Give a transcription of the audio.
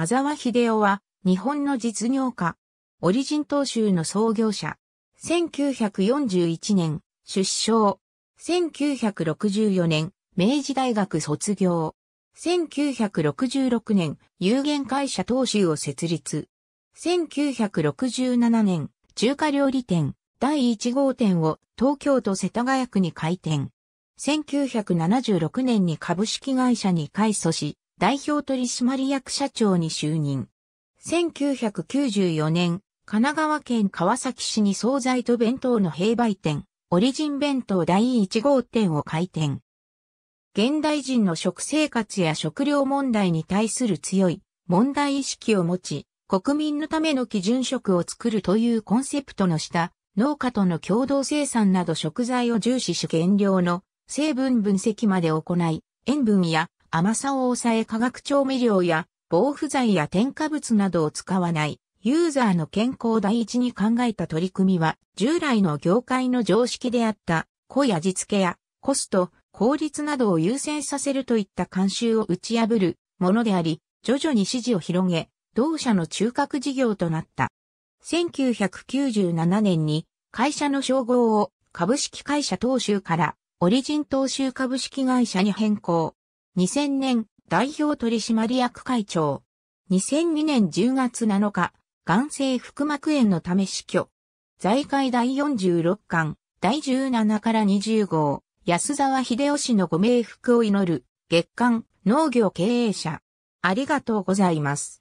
あざわ秀夫は、日本の実業家、オリジン東州の創業者、1941年、出生、1964年、明治大学卒業、1966年、有限会社東州を設立、1967年、中華料理店、第1号店を東京都世田谷区に開店。1976年に株式会社に改組し、代表取締役社長に就任。1994年、神奈川県川崎市に惣菜と弁当の併売店、オリジン弁当第1号店を開店。現代人の食生活や食料問題に対する強い問題意識を持ち、国民のための基準食を作るというコンセプトの下、農家との共同生産など食材を重視し原料の成分分析まで行い、塩分や甘さを抑え化学調味料や防腐剤や添加物などを使わないユーザーの健康第一に考えた取り組みは従来の業界の常識であった濃い味付けやコスト、効率などを優先させるといった慣習を打ち破るものであり、徐々に支持を広げ、同社の中核事業となった。1997年に会社の称号を株式会社東州からオリジン東州株式会社に変更。2000年、代表取締役会長。2002年10月7日、眼性腹膜炎のため死去。財界第46巻、第17から20号、安沢秀吉のご冥福を祈る、月刊、農業経営者。ありがとうございます。